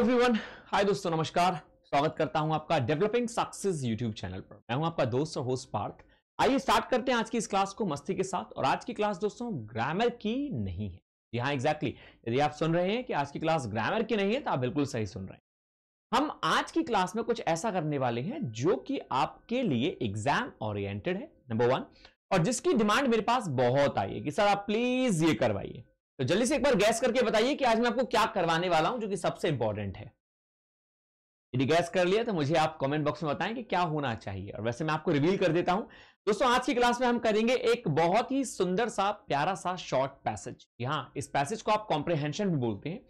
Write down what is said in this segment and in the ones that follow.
Hello everyone hi दोस्तों नमस्कार स्वागत करता हूं आपका डेवलपिंग सक्सेस यूट्यूब चैनल पर मैं हूं आपका दोस्त और होस्ट पार्थ आइए स्टार्ट करते हैं आज की इस क्लास को मस्ती के साथ और आज की क्लास दोस्तों ग्रामर की नहीं है जी हाँ एग्जैक्टली exactly. यदि आप सुन रहे हैं कि आज की क्लास ग्रामर की नहीं है तो आप बिल्कुल सही सुन रहे हैं हम आज की क्लास में कुछ ऐसा करने वाले हैं जो कि आपके लिए एग्जाम ओरिएंटेड है नंबर वन और जिसकी डिमांड मेरे पास बहुत आई है कि सर आप प्लीज ये करवाइए तो जल्दी से एक बार गैस करके बताइए कि आज मैं आपको क्या करवाने वाला हूं जो कि सबसे इंपॉर्टेंट है यदि गैस कर लिया तो मुझे आप कमेंट बॉक्स में बताएं कि क्या होना चाहिए और वैसे मैं आपको रिवील कर देता हूं दोस्तों आज की क्लास में हम करेंगे एक बहुत ही सुंदर सा प्यारा सा शॉर्ट पैसेज यहाँ इस पैसेज को आप कॉम्प्रिहेंशन भी बोलते हैं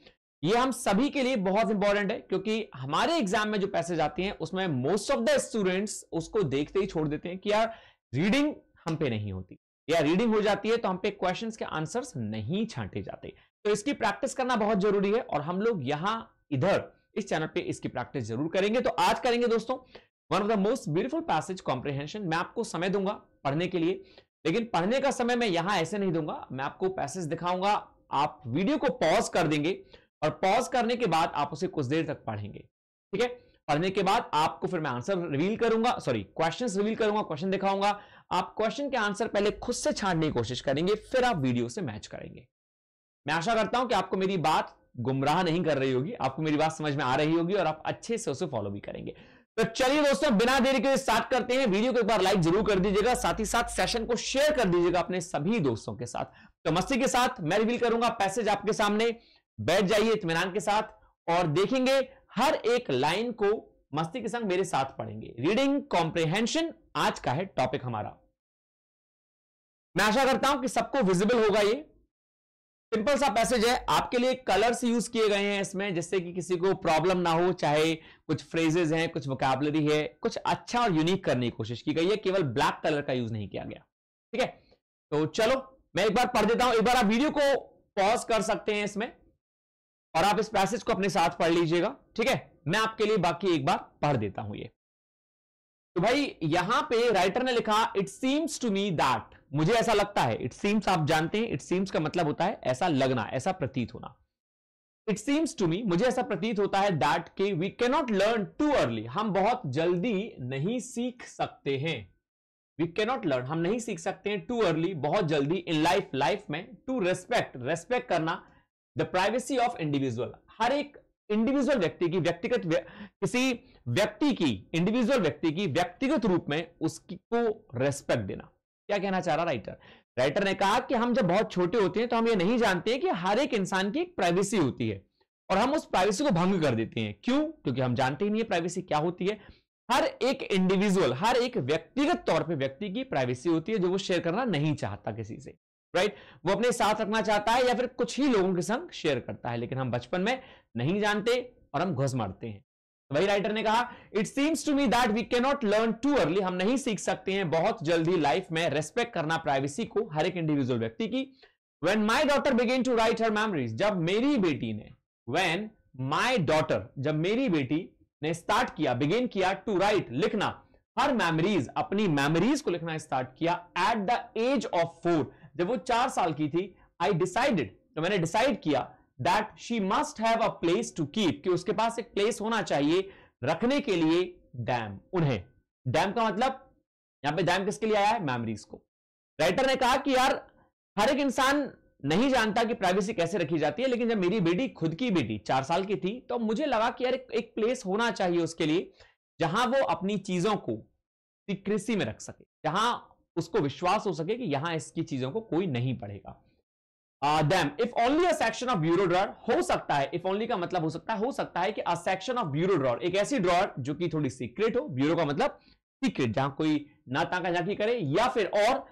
ये हम सभी के लिए बहुत इंपॉर्टेंट है क्योंकि हमारे एग्जाम में जो पैसेज आती हैं उसमें मोस्ट ऑफ द स्टूडेंट्स उसको देखते ही छोड़ देते हैं कि यार रीडिंग हम पे नहीं होती या रीडिंग हो जाती है तो हम पे क्वेश्चन के आंसर नहीं छांटे जाते तो इसकी प्रैक्टिस करना बहुत जरूरी है और हम लोग यहां इधर इस चैनल पे इसकी प्रैक्टिस जरूर करेंगे तो आज करेंगे दोस्तों one of the most beautiful passage comprehension मैं आपको समय दूंगा पढ़ने के लिए लेकिन पढ़ने का समय मैं यहां ऐसे नहीं दूंगा मैं आपको पैसेज दिखाऊंगा आप वीडियो को पॉज कर देंगे और पॉज करने के बाद आप उसे कुछ देर तक पढ़ेंगे ठीक है पढ़ने के बाद आपको फिर मैं आंसर रिवील करूंगा सॉरी क्वेश्चंस रिवील करूंगा क्वेश्चन दिखाऊंगा आप क्वेश्चन के आंसर पहले खुद से छाड़ने की कोशिश करेंगे फिर आप वीडियो से मैच करेंगे मैं आशा करता हूं कि आपको मेरी बात गुमराह नहीं कर रही होगी आपको मेरी बात समझ में आ रही होगी और आप अच्छे से उसे फॉलो भी करेंगे तो चलिए दोस्तों बिना देरी के स्टार्ट करते हैं वीडियो को एक बार लाइक जरूर कर दीजिएगा साथ ही साथ सेशन को शेयर कर दीजिएगा अपने सभी दोस्तों के साथ तो मस्ती के साथ मैं रिवील करूंगा पैसेज आपके सामने बैठ जाइए इतमान के साथ और देखेंगे हर एक लाइन को मस्ती के संग मेरे साथ पढ़ेंगे रीडिंग कॉम्प्रिहेंशन आज का है टॉपिक हमारा मैं आशा करता हूं कि सबको विजिबल होगा ये सिंपल सा पैसेज है आपके लिए कलर्स यूज किए गए हैं इसमें जिससे कि किसी को प्रॉब्लम ना हो चाहे कुछ फ्रेजेज हैं कुछ वोकैबलरी है कुछ अच्छा और यूनिक करने की कोशिश की गई है केवल ब्लैक कलर का यूज नहीं किया गया ठीक है तो चलो मैं एक बार पढ़ देता हूं एक बार आप वीडियो को पॉज कर सकते हैं इसमें और आप इस पैसेज को अपने साथ पढ़ लीजिएगा ठीक है मैं आपके लिए बाकी एक बार पढ़ देता हूं ये तो भाई यहां पे राइटर ने लिखा it seems to me that मुझे ऐसा लगता है इट सीम्स आप जानते हैं इट सीम्स का मतलब होता है ऐसा लगना ऐसा प्रतीत होना इट सीम्स टू मी मुझे ऐसा प्रतीत होता है दैट के we cannot learn too early हम बहुत जल्दी नहीं सीख सकते हैं वी कैनॉट लर्न हम नहीं सीख सकते हैं टू अर्ली बहुत जल्दी इन लाइफ लाइफ में टू रेस्पेक्ट रेस्पेक्ट करना द प्राइवेसी ऑफ इंडिविजुअल हर एक इंडिविजुअल व्यक्ति की व्यक्तिगत किसी व्यक्ति की इंडिविजुअल व्यक्ति की व्यक्तिगत रूप में उसकी को रेस्पेक्ट देना क्या कहना चाह रहा राइटर राइटर ने कहा कि हम जब बहुत छोटे होते हैं तो हम ये नहीं जानते कि हर एक इंसान की एक प्राइवेसी होती है और हम उस प्राइवेसी को भंग कर देते हैं क्यों क्योंकि हम जानते ही नहीं है प्राइवेसी क्या होती है हर एक इंडिविजुअल हर एक व्यक्तिगत तौर पे व्यक्ति की प्राइवेसी होती है जो वो शेयर करना नहीं चाहता किसी से राइट वो अपने साथ रखना चाहता है या फिर कुछ ही लोगों के संग शेयर करता है लेकिन हम बचपन में नहीं जानते और हम घुस मारते हैं तो वही राइटर ने कहा it seems to me that we can not learn too early हम नहीं सीख सकते हैं बहुत जल्दी लाइफ में रेस्पेक्ट करना प्राइवेसी को हर एक इंडिविजुअल व्यक्ति की when my daughter began to write her memories जब मेरी बेटी ने वेन माई डॉटर जब मेरी बेटी ने स्टार्ट किया बिगेन किया टू राइट लिखना हर मेमरीज अपनी मेमरीज को लिखना स्टार्ट किया at the age of four जब वो चार साल की थी आई डिसाइडेड तो मैंने डिसाइड किया that she must have a place to keep कि उसके पास एक प्लेस होना चाहिए रखने के लिए डैम उन्हें डैम का मतलब यहां पे डैम किसके लिए आया है मेमोरीज को राइटर ने कहा कि यार हर एक इंसान नहीं जानता कि प्राइवेसी कैसे रखी जाती है लेकिन जब मेरी बेटी खुद की बेटी चार साल की थी तो मुझे लगा कि यार एक प्लेस होना चाहिए उसके लिए जहां वो अपनी चीजों को सीक्रेसी में रख सके जहां उसको विश्वास हो सके कि यहां इसकी चीजों को कोई नहीं पढ़ेगा them if only a section of bureau drawer हो सकता है इफ ओनली का मतलब हो सकता है हो सकता है कि a section of bureau drawer एक ऐसी ड्रॉर जो कि थोड़ी सीक्रेट हो ब्यूरो का मतलब सीक्रेट जहां कोई ना ताका झाकी करे या फिर और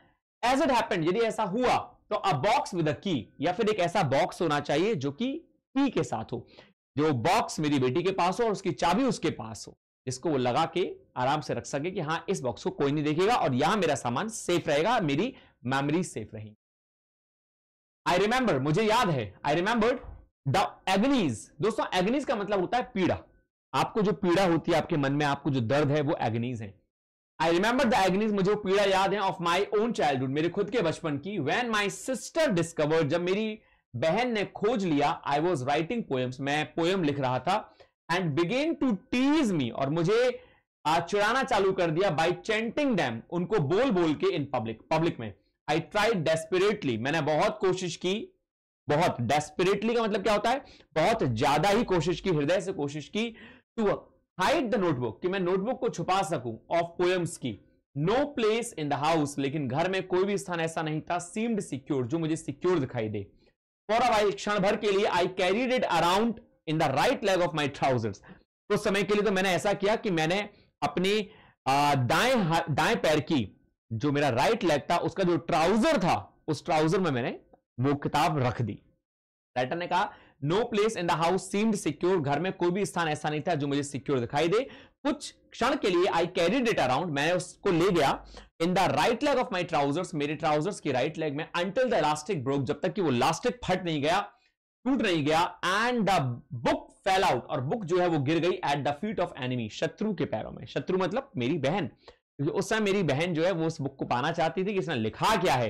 एज इट हैपेंड यदि ऐसा हुआ तो अ बॉक्स विद अ की या फिर एक ऐसा बॉक्स होना चाहिए जो कि की के साथ हो जो बॉक्स मेरी बेटी के पास हो और उसकी चाबी उसके पास हो जिसको वो लगा के आराम से रख सके कि हाँ इस बॉक्स को कोई नहीं देखेगा और यहां मेरा सामान सेफ रहेगा मेरी मेमोरी सेफ रहेगी आई रिमेंबर मुझे याद है आई रिमेंबर द एग्नीज दोस्तों एग्नीज का मतलब होता है पीड़ा आपको जो पीड़ा होती है आपके मन में आपको जो दर्द है वो एग्नीज है आई रिमेंबर द एग्नीज मुझे वो पीड़ा याद है ऑफ माई ओन चाइल्डहुड मेरे खुद के बचपन की वैन माई सिस्टर डिस्कवर जब मेरी बहन ने खोज लिया आई वॉज राइटिंग पोएम्स मैं पोएम लिख रहा था and began to tease me और मुझे चुराना चालू कर दिया बाई चेंटिंग डैम उनको बोल बोल के इन पब्लिक पब्लिक में आई ट्राई डेस्पिरेटली मैंने बहुत कोशिश की बहुत डेस्परेटली का मतलब क्या होता है बहुत ज्यादा ही कोशिश की हृदय से कोशिश की टू हाइड द नोटबुक कि मैं नोटबुक को छुपा सकूं ऑफ पोएम्स की no place in the house लेकिन घर में कोई भी स्थान ऐसा नहीं था सीम्ड सिक्योर जो मुझे सिक्योर दिखाई दे फॉर क्षण भर के लिए I carried it around in the right leg of my trousers उस समय के लिए तो मैंने ऐसा किया कि मैंने अपनी दाएं दाएं पैर की जो मेरा राइट लेग था उसका जो ट्राउजर था उस ट्राउजर में मैंने वो किताब रख दी राइटर ने कहा no place in the house seemed secure घर में कोई भी स्थान ऐसा नहीं था जो मुझे सिक्योर दिखाई दे कुछ क्षण के लिए आई कैरी डिट अराउंड मैंने उसको ले गया in the right leg of my trousers मेरे ट्राउजर्स की राइट लेग में अंटिल द इलास्टिक ब्रोक जब तक कि वो इलास्टिक फट नहीं गया टूट नहीं गया and the book fell out और बुक जो है वो गिर गई at the feet of enemy शत्रु के पैरों में शत्रु मतलब मेरी बहन उस समय मेरी बहन जो है वो उस बुक को पाना चाहती थी कि इसने लिखा क्या है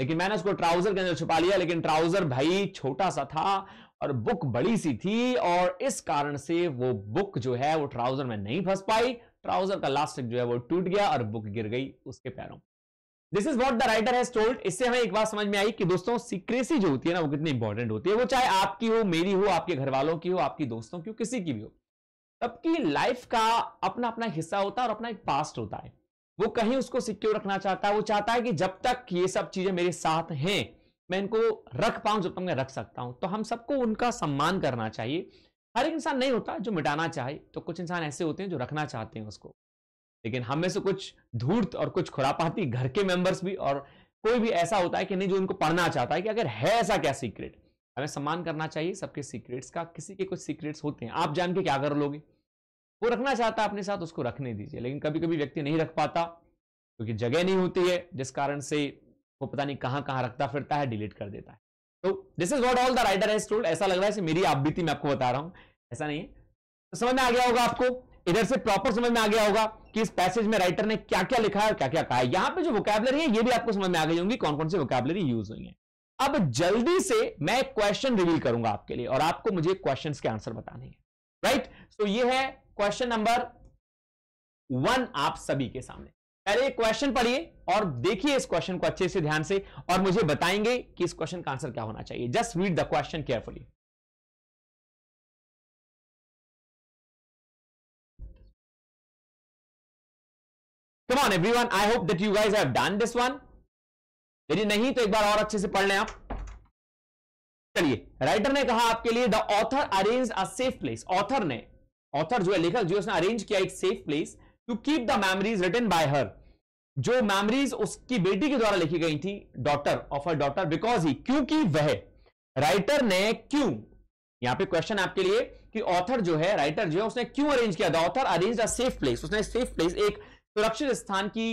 लेकिन मैंने उसको ट्राउजर के अंदर छुपा लिया लेकिन ट्राउजर भाई छोटा सा था और बुक बड़ी सी थी और इस कारण से वो बुक जो है वो ट्राउजर में नहीं फंस पाई ट्राउजर का लास्टिक जो है वो टूट गया और बुक गिर गई उसके पैरों this is what the writer has told इससे हमें एक बात समझ में आई कि दोस्तों सीक्रेसी जो होती है ना वो कितनी इंपॉर्टेंट होती है वो चाहे आपकी हो मेरी हो आपके घर वालों की हो आपकी दोस्तों की हो किसी की भी हो सबकी लाइफ का अपना अपना हिस्सा होता है और अपना एक पास्ट होता है वो कहीं उसको सिक्योर रखना चाहता है वो चाहता है कि जब तक ये सब चीजें मेरे साथ हैं मैं इनको रख पाऊं जब तक मैं रख सकता हूं तो हम सबको उनका सम्मान करना चाहिए हर एक इंसान नहीं होता जो मिटाना चाहे तो कुछ इंसान ऐसे होते हैं जो रखना चाहते हैं उसको लेकिन हम में से कुछ धूर्त और कुछ खुरापाती घर के मेंबर्स भी और कोई भी ऐसा होता है कि नहीं जो उनको पढ़ना चाहता है कि अगर है ऐसा क्या सीक्रेट हमें सम्मान करना चाहिए सबके सीक्रेट्स का किसी के कुछ सीक्रेट्स होते हैं आप जान के क्या कर लोगे वो रखना चाहता है अपने साथ उसको रखने दीजिए लेकिन कभी कभी व्यक्ति नहीं रख पाता क्योंकि जगह नहीं होती है जिस कारण से वो पता नहीं कहां कहां रखता फिरता है डिलीट कर देता है तो this is what all the writer has told ऐसा लग रहा है मेरी आप बीती मैं आपको बता रहा हूं ऐसा नहीं है तो समझ में आ गया होगा आपको इधर से प्रॉपर समझ में आ गया होगा कि इस पैसेज में राइटर ने क्या क्या लिखा है और क्या क्या कहा है यहां पे जो वोकैबलरी है ये भी आपको समझ में आ गई होंगी कौन कौन सी वोकैबलरी यूज हुई है अब जल्दी से मैं एक क्वेश्चन रिवील करूंगा आपके लिए और आपको मुझे क्वेश्चन के आंसर बताने हैं राइट सो ये है क्वेश्चन नंबर वन आप सभी के सामने पहले क्वेश्चन पढ़िए और देखिए इस क्वेश्चन को अच्छे से ध्यान से और मुझे बताएंगे कि इस क्वेश्चन का आंसर क्या होना चाहिए just read the question carefully come on everyone I hope that you guys have done this one यदि नहीं तो एक बार और अच्छे से पढ़ लें आप चलिए राइटर ने कहा आपके लिए the author arrange a safe place author ने ऑथर जो है लेखक जो उसने अरेंज किया एक safe place to keep the memories written by her जो मेमोरीज उसकी बेटी के द्वारा लिखी गई थी daughter of her daughter because he क्योंकि वह राइटर ने क्यों यहां पे क्वेश्चन आपके लिए कि ऑथर जो है राइटर जो है उसने क्यों अरेंज किया the author arrange a safe place उसने सेफ प्लेस एक सुरक्षित स्थान की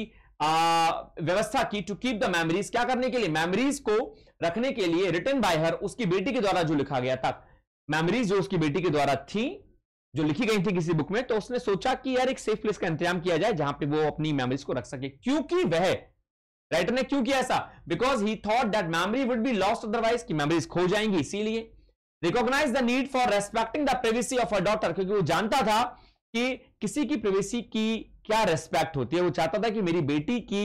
व्यवस्था की टू कीप द मेमोरीज क्या करने के लिए मेमोरीज को रखने के लिए रिटर्न बाय हर उसकी बेटी के द्वारा जो लिखा गया था मेमोरीज जो उसकी बेटी के द्वारा थी जो लिखी गई थी किसी बुक में तो उसने सोचा कि यार एक सेफ प्लेस का इंतजाम किया जाए जहां पे वो अपनी मेमोरीज को रख सके क्योंकि वह राइटर ने क्यों किया ऐसा because he thought that memory would be lost otherwise की मेमोरीज खो जाएंगी इसीलिए recognise the need for respecting the privacy of a daughter क्योंकि वो जानता था कि किसी की प्राइवेसी की क्या रेस्पेक्ट होती है वो चाहता था कि मेरी बेटी की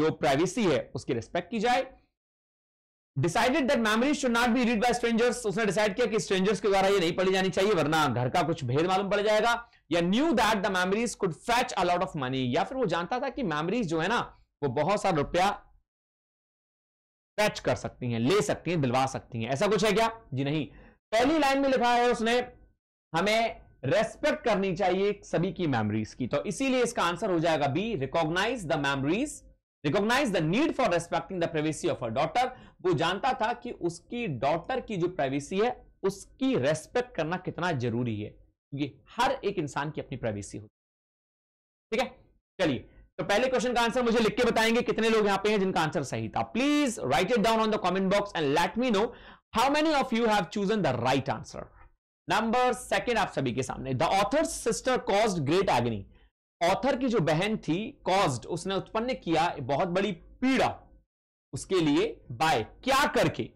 जो प्राइवेसी है उसकी रेस्पेक्ट की जाए decided that memory should not be read by strangers उसने डिसाइड किया कि स्ट्रेंजर्स के द्वारा ये नहीं पढ़ी जानी चाहिए वरना घर का कुछ भेद मालूम पड़ जाएगा या knew that the memories could fetch a lot of money या फिर वो जानता था कि मेमोरीज जो है ना वो बहुत सारा रुपया फैच कर सकती हैं ले सकती हैं दिलवा सकती हैं ऐसा कुछ है क्या जी नहीं पहली लाइन में लिखा है उसने हमें रेस्पेक्ट करनी चाहिए सभी की मेमोरीज की तो इसीलिए इसका आंसर हो जाएगा be recognise the memories recognise the need for respecting the privacy of a daughter वो जानता था कि उसकी डॉटर की जो प्राइवेसी है उसकी रेस्पेक्ट करना कितना जरूरी है क्योंकि हर एक इंसान की अपनी प्राइवेसी होती है ठीक है चलिए तो पहले क्वेश्चन का आंसर मुझे लिख के बताएंगे कितने लोग यहां पे हैं जिनका आंसर सही था please write it down on the comment box and let me know how many of you have chosen the right answer number second आप सभी के सामने the author sister caused great agony author की जो बहन थी कॉज्ड उसने उत्पन्न किया बहुत बड़ी पीड़ा उसके लिए बाय क्या करके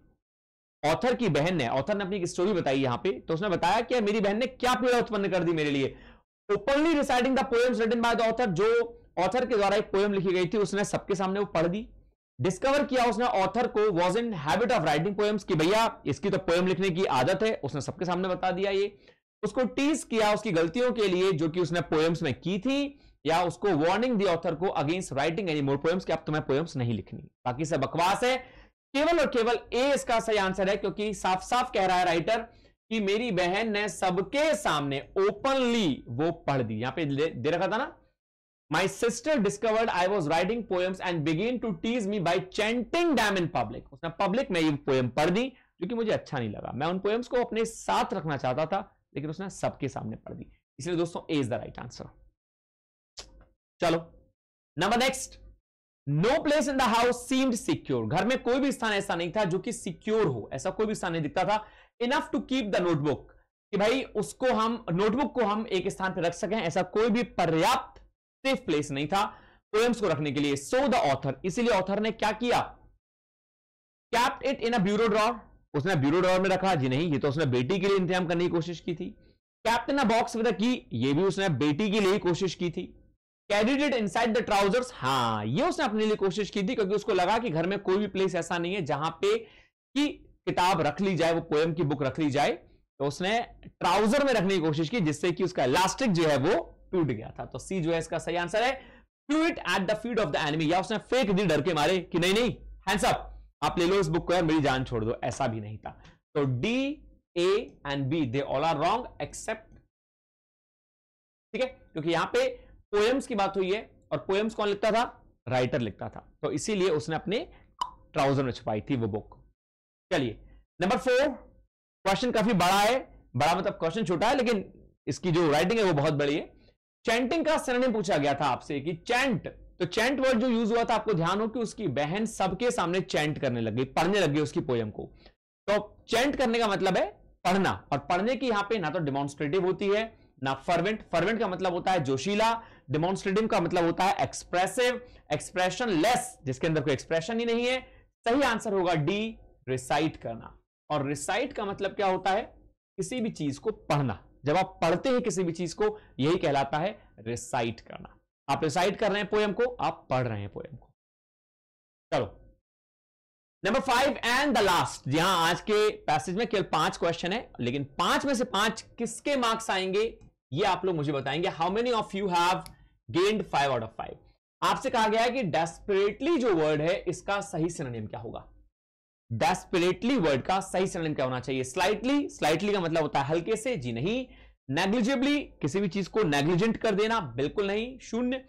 ऑथर की बहन ने ऑथर ने अपनी एक स्टोरी बताई यहां पे तो उसने बताया कि मेरी बहन ने क्या पीड़ा उत्पन्न कर दी मेरे लिए openly reciting the poems written by the author जो ऑथर के द्वारा एक पोएम लिखी गई थी उसने सबके सामने वो पढ़ दी डिस्कवर किया उसने ऑथर को was in habit of writing poems की भैया इसकी तो पोएम लिखने की आदत है उसने सबके सामने बता दिया ये उसको टीज किया उसकी गलतियों के लिए जो कि उसने पोएम्स में की थी या उसको वार्निंग दी ऑथर को against writing any more poems की अब तुम्हें पोएम्स नहीं लिखनी बाकी सब बकवास है केवल और केवल ए इसका सही आंसर है क्योंकि साफ साफ कह रहा है राइटर कि मेरी बहन ने सबके सामने ओपनली वो पढ़ दी यहां पे दे रखा था ना My sister discovered I was writing poems and began to tease me by chanting them in public. उसने public में ये poem पढ़ दी जो कि मुझे अच्छा नहीं लगा मैं उन poems को अपने साथ रखना चाहता था लेकिन उसने सबके सामने पढ़ दी इसलिए दोस्तों A is the right answer चलो number next no place in the house seemed secure घर में कोई भी स्थान ऐसा नहीं था जो कि सिक्योर हो ऐसा कोई भी स्थान नहीं दिखता था enough to keep the notebook कि भाई उसको हम नोटबुक को हम एक स्थान पर रख सकें ऐसा कोई भी पर्याप्त सेफ प्लेस नहीं था पोएम्स को रखने के लिए सो द ऑथर इसीलिए ऑथर ने क्या किया kept it in a bureau drawer उसने ब्यूरो ड्रॉर में रखा जी नहीं ये तो उसने बेटी के लिए इंतजाम करने की कोशिश की थी kept in a box with की ये भी उसने बेटी के लिए कोशिश की थी carried it inside the trousers हाँ ये उसने अपने लिए कोशिश की थी क्योंकि उसको लगा कि घर में कोई भी प्लेस ऐसा नहीं है जहां पे कि किताब रख ली जाए वो पोएम की बुक रख ली जाए तो उसने ट्राउजर में रखने की कोशिश की जिससे कि उसका इलास्टिक जो है वो टूट गया था तो सी जो है इसका सही आंसर है to it at the feed of the enemy या उसने फेंक दी डर के मारे कि नहीं नहीं हैंड्स अप आप ले लो इस बुक को यार मेरी जान छोड़ दो ऐसा भी नहीं था तो D A and B they all are wrong except ठीक है क्योंकि यहां पे पोएम्स की बात हुई है और पोएम्स कौन लिखता था राइटर लिखता था तो इसीलिए उसने अपने ट्राउजर में छुपाई थी वो बुक चलिए नंबर फोर क्वेश्चन काफी बड़ा है बड़ा मतलब क्वेश्चन छोटा है लेकिन इसकी जो राइटिंग है वो बहुत बड़ी है चैंटिंग का सरनेम पूछा गया था आपसे कि चैंट तो चैंट वर्ड जो यूज हुआ था आपको ध्यान हो कि उसकी बहन सबके सामने चैंट करने लग गई पढ़ने लग गई उसकी पोयम को तो चैंट करने का मतलब है पढ़ना और पढ़ने की यहां पे ना तो डिमोन्स्ट्रेटिव होती है ना फर्वेंट फर्वेंट का मतलब होता है जोशीला डिमोन्स्ट्रेटिव का मतलब होता है एक्सप्रेसिव एक्सप्रेशन लेस जिसके अंदर कोई एक्सप्रेशन ही नहीं है सही आंसर होगा डी रिसाइट करना और रिसाइट का मतलब क्या होता है किसी भी चीज को पढ़ना जब आप पढ़ते हैं किसी भी चीज को यही कहलाता है रिसाइट करना आप रिसाइट कर रहे हैं पोएम को आप पढ़ रहे हैं पोएम को चलो number five and the last यहां आज के पैसेज में केवल पांच क्वेश्चन है लेकिन पांच में से पांच किसके मार्क्स आएंगे ये आप लोग मुझे बताएंगे how many of you have gained five out of five आपसे कहा गया है कि डेस्परेटली जो वर्ड है इसका सही सिनोनिम क्या होगा डेस्परेटली वर्ड का सही संकलन क्या होना चाहिए स्लाइटली स्लाइटली का मतलब होता है हल्के से जी नहीं नेग्लिजिबली किसी भी चीज को नेग्लिजेंट कर देना बिल्कुल नहीं शून्य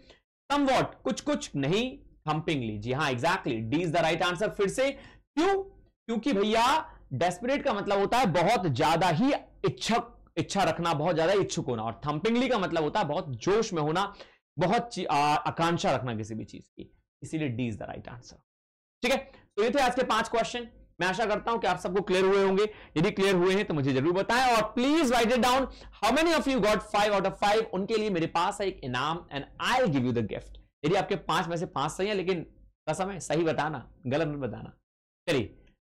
वॉट कुछ कुछ नहीं थम्पिंगली जी हाँ exactly D is the right answer फिर से क्यों क्योंकि भैया डेस्परेट का मतलब होता है बहुत ज्यादा ही इच्छक इच्छा रखना बहुत ज्यादा इच्छुक होना और थम्पिंगली का मतलब होता है बहुत जोश में होना बहुत आकांक्षा रखना किसी भी चीज की इसीलिए D is the right answer ठीक है तो ये थे आज के पांच क्वेश्चन मैं आशा करता हूं कि आप सबको क्लियर हुए होंगे यदि क्लियर हुए हैं तो मुझे जरूर बताएं और please write it down how many of you got five out of five उनके लिए मेरे पास है एक इनाम and I give you the gift यदि आपके पांच में से पांच सही है लेकिन कसम है सही बताना गलत मत बताना चलिए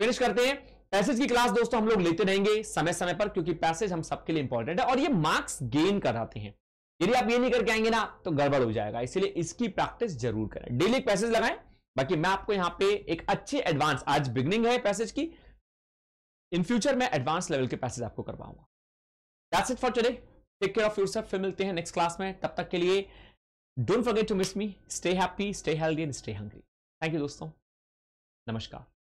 फिनिश करते हैं पैसेज की क्लास दोस्तों हम लोग लेते रहेंगे समय समय पर क्योंकि पैसेज हम सबके लिए इंपॉर्टेंट है और ये मार्क्स गेन कराते हैं यदि आप ये नहीं करके आएंगे ना तो गड़बड़ हो जाएगा इसलिए इसकी प्रैक्टिस जरूर करें डेली पैसेज लगाएं बाकी मैं आपको यहां पे एक अच्छे एडवांस आज बिगनिंग है पैसेज की इन फ्यूचर मैं एडवांस लेवल के पैसेज आपको करवाऊंगा that's it for today take care of yourself फिर मिलते हैं नेक्स्ट क्लास में तब तक के लिए don't forget to miss me stay happy stay healthy and stay hungry thank you दोस्तों नमस्कार